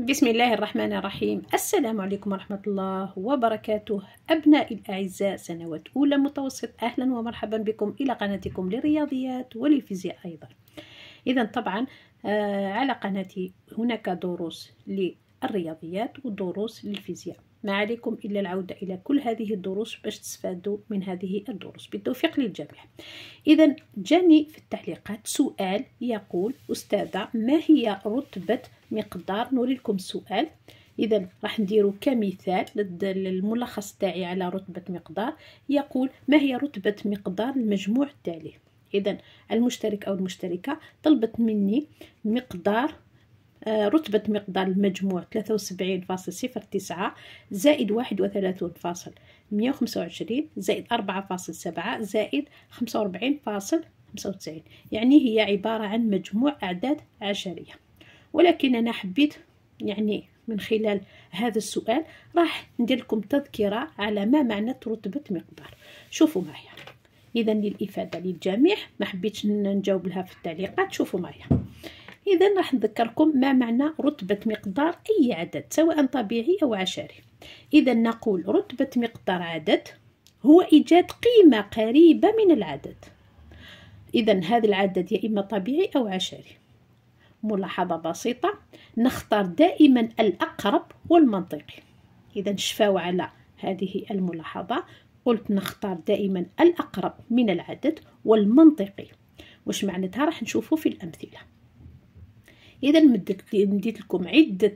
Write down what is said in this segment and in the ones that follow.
بسم الله الرحمن الرحيم السلام عليكم ورحمة الله وبركاته أبنائي الأعزاء سنوات أولى متوسط أهلا ومرحبا بكم إلى قناتكم للرياضيات وللفيزياء أيضا إذا طبعا آه، على قناتي هناك دروس للرياضيات ودروس للفيزياء ما عليكم إلا العودة إلى كل هذه الدروس باش تستفادوا من هذه الدروس بالتوفيق للجميع إذا جاني في التعليقات سؤال يقول أستاذة ما هي رتبة مقدار لكم السؤال اذا راح نديرو كمثال للملخص تاعي على رتبه مقدار يقول ما هي رتبه مقدار المجموع التالي اذا المشترك او المشتركه طلبت مني مقدار آه، رتبة مقدار المجموع 73.09 زائد 31.125 زائد 4.7 زائد 45.95 يعني هي عبارة عن مجموع أعداد عشرية ولكن أنا حبيت يعني من خلال هذا السؤال راح ندير لكم تذكرة على ما معنى رتبه مقدار شوفوا معايا إذا للإفادة للجميع ما حبيتش نجاوب لها في التعليقات شوفوا معايا إذا راح نذكركم ما معنى رتبة مقدار أي عدد سواء طبيعي أو عشري إذا نقول رتبة مقدار عدد هو إيجاد قيمة قريبة من العدد إذا هذا العدد يا إما طبيعي أو عشري ملاحظة بسيطة نختار دائما الأقرب والمنطقي إذا شفاو على هذه الملاحظة قلت نختار دائما الأقرب من العدد والمنطقي واش معناتها راح نشوفه في الأمثلة إذا مديت لكم عدة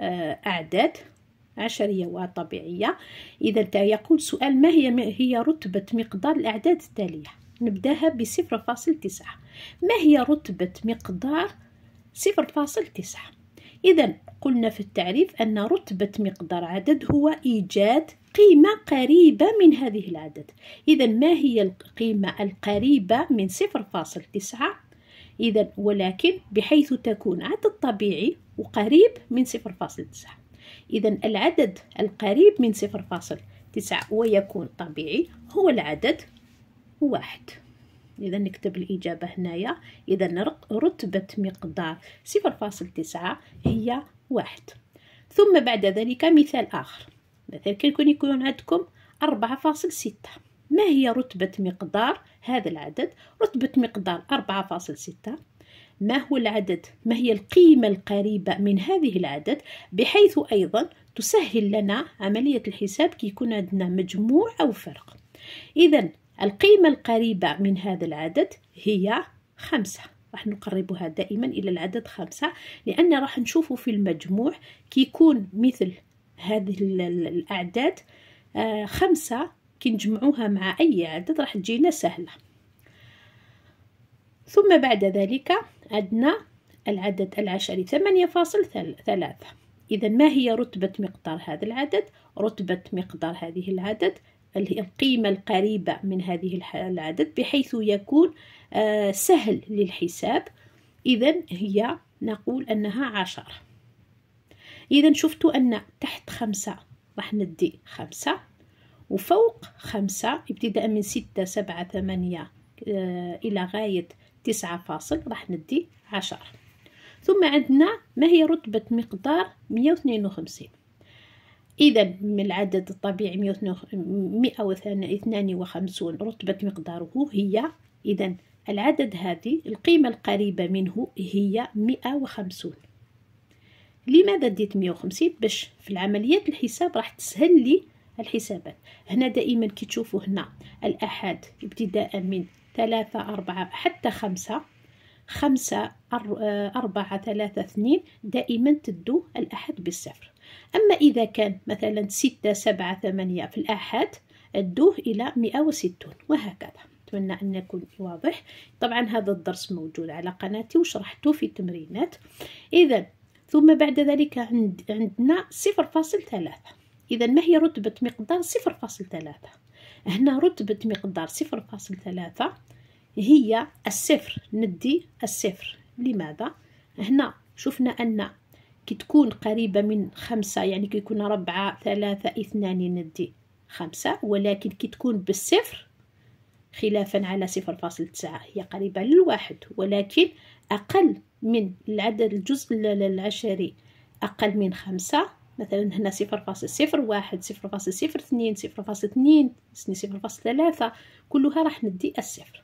آه، أعداد عشرية وطبيعية إذا يقول سؤال ما هي ما هي رتبة مقدار الأعداد التالية نبداها بصفر فاصل تسعة ما هي رتبة مقدار صفر فاصل تسعة إذا قلنا في التعريف أن رتبة مقدار عدد هو إيجاد قيمة قريبة من هذه العدد إذا ما هي القيمة القريبة من صفر فاصل تسعة إذا ولكن بحيث تكون عدد طبيعي وقريب من صفر فاصل تسعة إذا العدد القريب من صفر فاصل تسعة ويكون طبيعي هو العدد واحد إذا نكتب الإجابة هنايا إذا رتبة مقدار صفر فاصل تسعة هي واحد ثم بعد ذلك مثال آخر مثلا كيكون يكون عندكم أربعة فاصل ستة ما هي رتبة مقدار هذا العدد رتبة مقدار أربعة فاصل ستة ما هو العدد ما هي القيمة القريبة من هذه العدد بحيث أيضا تسهل لنا عملية الحساب كي يكون عندنا مجموع أو فرق إذا القيمة القريبة من هذا العدد هي خمسة راح نقربها دائما إلى العدد خمسة لأن راح نشوفه في المجموع كيكون مثل هذه الأعداد آه، خمسة كي نجمعوها مع أي عدد راح تجينا سهلة ثم بعد ذلك عندنا العدد العشري ثمانية فاصل ثلاثة إذا ما هي رتبة مقدار هذا العدد؟ رتبة مقدار هذه العدد القيمة القريبة من هذه العدد بحيث يكون آه، سهل للحساب إذا هي نقول أنها عشرة إذا شفت أن تحت خمسة راح ندي خمسة وفوق خمسة ابتداء من ستة سبعة ثمانية آه، إلى غاية تسعة فاصل راح ندي عشرة ثم عندنا ما هي رتبة مقدار مية وخمسين إذا من العدد الطبيعي مئة وخمسون رتبة مقداره هي إذا العدد هذه القيمة القريبة منه هي مئة وخمسون لماذا ديت مئة وخمسين باش في العمليات الحساب راح تسهل لي الحسابات هنا دائما كي تشوفوا هنا الأحد ابتداء من ثلاثة أربعة حتى خمسة خمسة آه، أربعة ثلاثة اثنين دائما تدو الأحد بالصفر أما إذا كان مثلا ستة سبعة ثمانية في الآحاد أدوه إلى مئة وستون وهكذا أتمنى أن يكون واضح طبعا هذا الدرس موجود على قناتي وشرحته في التمرينات إذا ثم بعد ذلك عند عندنا صفر فاصل ثلاثة إذا ما هي رتبة مقدار صفر فاصل ثلاثة هنا رتبة مقدار صفر فاصل ثلاثة هي الصفر ندي الصفر لماذا؟ هنا شفنا أن كي تكون قريبة من خمسة يعني كي يكون ربعة ثلاثة اثنان ندي خمسة ولكن كي تكون بالصفر خلافا على صفر فاصل تسعة هي قريبة للواحد ولكن أقل من العدد الجزء العشري أقل من خمسة مثلا هنا صفر فاصل صفر واحد صفر فاصل صفر اثنين صفر فاصل اثنين صفر فاصل ثلاثة كلها راح ندي الصفر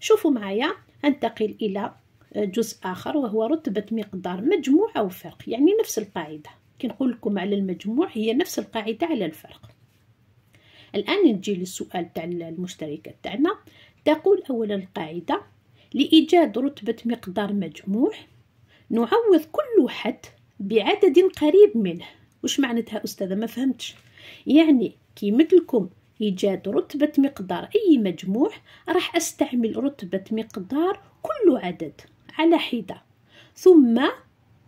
شوفوا معايا أنتقل إلى جزء آخر وهو رتبة مقدار مجموع او فرق يعني نفس القاعدة نقول لكم على المجموع هي نفس القاعدة على الفرق الآن نجي للسؤال تاع المشتركات تاعنا تقول أولا القاعدة لإيجاد رتبة مقدار مجموع نعوض كل واحد بعدد قريب منه وش معناتها أستاذة ما فهمتش يعني كي مثلكم إيجاد رتبة مقدار أي مجموع راح أستعمل رتبة مقدار كل عدد على حدة ثم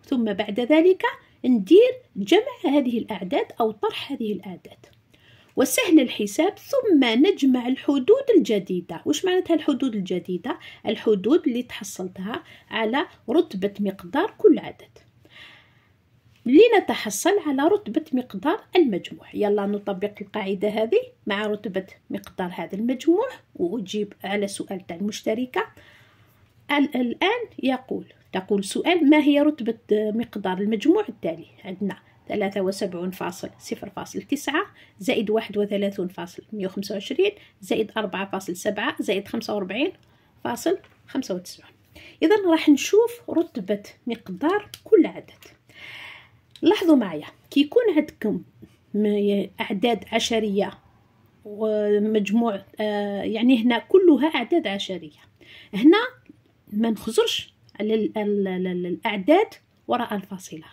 ثم بعد ذلك ندير جمع هذه الأعداد أو طرح هذه الأعداد وسهل الحساب ثم نجمع الحدود الجديدة وش معناتها الحدود الجديدة؟ الحدود اللي تحصلتها على رتبة مقدار كل عدد لنتحصل على رتبة مقدار المجموع يلا نطبق القاعدة هذه مع رتبة مقدار هذا المجموع وأجيب على سؤال تاع المشتركة الآن يقول تقول سؤال ما هي رتبة مقدار المجموع التالي عندنا ثلاثة وسبعون فاصل صفر فاصل تسعة زائد واحد وثلاثون فاصل مية وخمسة وعشرين زائد أربعة فاصل سبعة زائد خمسة وأربعين فاصل خمسة وتسعون إذا راح نشوف رتبة مقدار كل عدد لاحظوا معايا كي يكون عندكم أعداد عشرية ومجموع آه، يعني هنا كلها أعداد عشرية هنا ما نخزرش على الأعداد وراء الفاصلة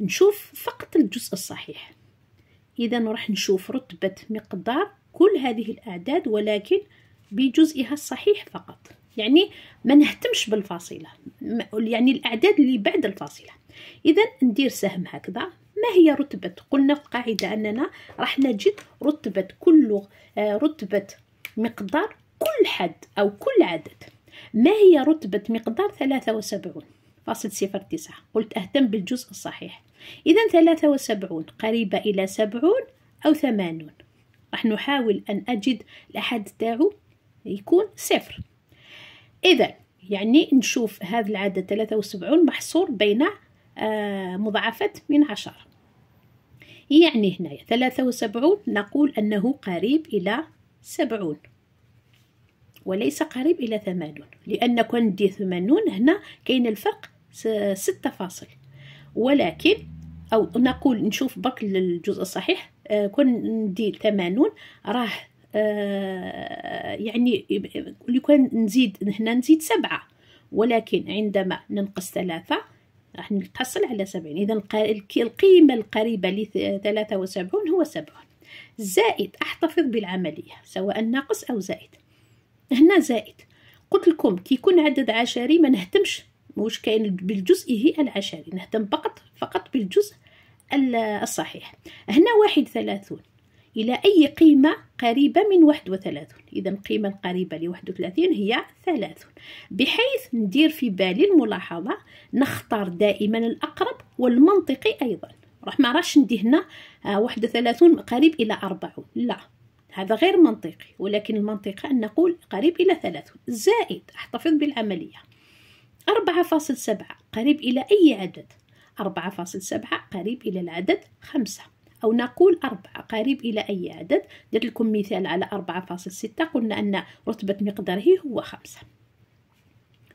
نشوف فقط الجزء الصحيح إذا راح نشوف رتبة مقدار كل هذه الأعداد ولكن بجزئها الصحيح فقط يعني ما نهتمش بالفاصلة يعني الأعداد اللي بعد الفاصلة إذا ندير سهم هكذا ما هي رتبة قلنا في قاعده أننا راح نجد رتبة كل آه، رتبة مقدار كل حد أو كل عدد ما هي رتبة مقدار فاصل تسعة قلت أهتم بالجزء الصحيح إذا 73 قريبة إلى 70 أو 80 راح نحاول أن أجد الأحد تاعو يكون صفر إذا يعني نشوف هذا العدد 73 محصور بين آه، مضاعفة من عشرة يعني هنا 73 نقول أنه قريب إلى 70 وليس قريب إلى ثمانون لأن كون دي ثمانون هنا كاين الفرق ستة فاصل ولكن أو نقول نشوف برك الجزء الصحيح آه، كون دي ثمانون راه آه، يعني لكان نزيد هنا نزيد سبعة ولكن عندما ننقص ثلاثة راح نحصل على سبعين إذا القيمة القريبة لثلاثة وسبعون هو سبعون زائد أحتفظ بالعملية سواء ناقص أو زائد هنا زائد قلت لكم كي يكون عدد عشري ما نهتمش واش كاين بالجزئه العشري نهتم فقط فقط بالجزء الصحيح هنا واحد ثلاثون إلى أي قيمة قريبة من واحد وثلاثون إذا القيمة القريبة لواحد وثلاثين هي ثلاثون بحيث ندير في بالي الملاحظة نختار دائما الأقرب والمنطقي أيضا راح ما راش ندي هنا آه، واحد وثلاثون قريب إلى أربعون لا هذا غير منطقي ولكن المنطقة أن نقول قريب إلى ثلاثون زائد احتفظ بالعملية أربعة فاصل سبعة قريب إلى أي عدد أربعة فاصل سبعة قريب إلى العدد خمسة أو نقول أربعة قريب إلى أي عدد درت لكم مثال على أربعة فاصل ستة قلنا أن رتبة مقداره هو خمسة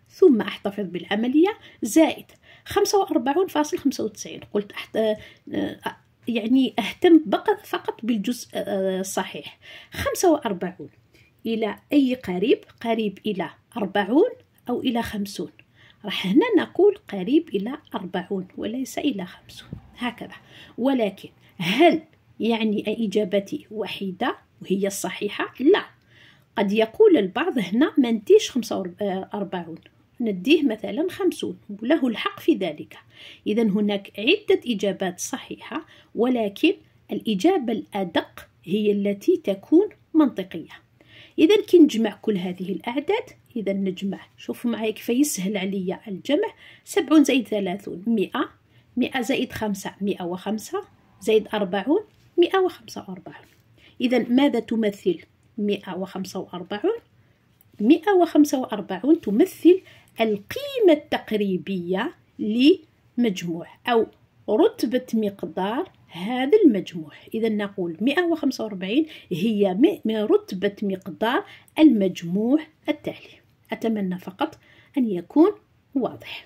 ثم أحتفظ بالعملية زائد خمسة وأربعون فاصل خمسة وتسعين قلت أحت... آه، يعني اهتم فقط بالجزء الصحيح آه، آه، خمسة وأربعون إلى أي قريب قريب إلى أربعون أو إلى خمسون راح هنا نقول قريب إلى أربعون وليس إلى خمسون هكذا ولكن هل يعني إجابتي وحيدة وهي الصحيحة؟ لا قد يقول البعض هنا ما نتيش 45 نديه مثلا خمسون وله الحق في ذلك إذا هناك عدة إجابات صحيحة ولكن الإجابة الأدق هي التي تكون منطقية إذا كي نجمع كل هذه الأعداد إذا نجمع شوفوا معايا كيف يسهل عليا الجمع سبعون زائد ثلاثون مئة مئة زائد خمسة مئة وخمسة زائد أربعون مئة وخمسة وأربعون إذا ماذا تمثل مئة وخمسة وأربعون مئة وخمسة وأربعون تمثل القيمة التقريبية لمجموع أو رتبة مقدار هذا المجموع إذا نقول 145 هي رتبة مقدار المجموع التالي أتمنى فقط أن يكون واضح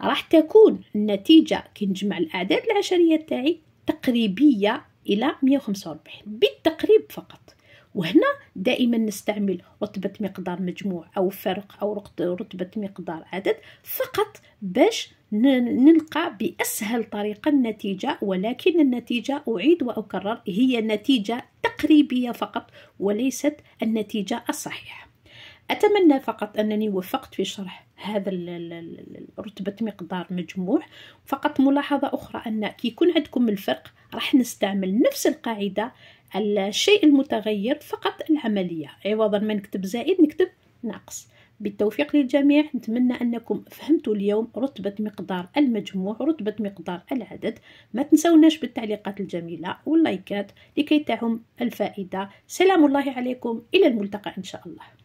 راح تكون النتيجة كي نجمع الأعداد العشرية تاعي تقريبية إلى 145 بالتقريب فقط وهنا دائما نستعمل رتبة مقدار مجموع أو فرق أو رتبة مقدار عدد فقط باش نلقى بأسهل طريقة النتيجة ولكن النتيجة أعيد وأكرر هي نتيجة تقريبية فقط وليست النتيجة الصحيحة أتمنى فقط أنني وفقت في شرح هذا رتبة مقدار مجموع فقط ملاحظة أخرى أن كي يكون عندكم الفرق راح نستعمل نفس القاعدة الشيء المتغير فقط العملية عوضا ما نكتب زائد نكتب ناقص بالتوفيق للجميع نتمنى أنكم فهمتوا اليوم رتبة مقدار المجموع رتبة مقدار العدد ما تنسوناش بالتعليقات الجميلة واللايكات لكي تعم الفائدة سلام الله عليكم إلى الملتقى إن شاء الله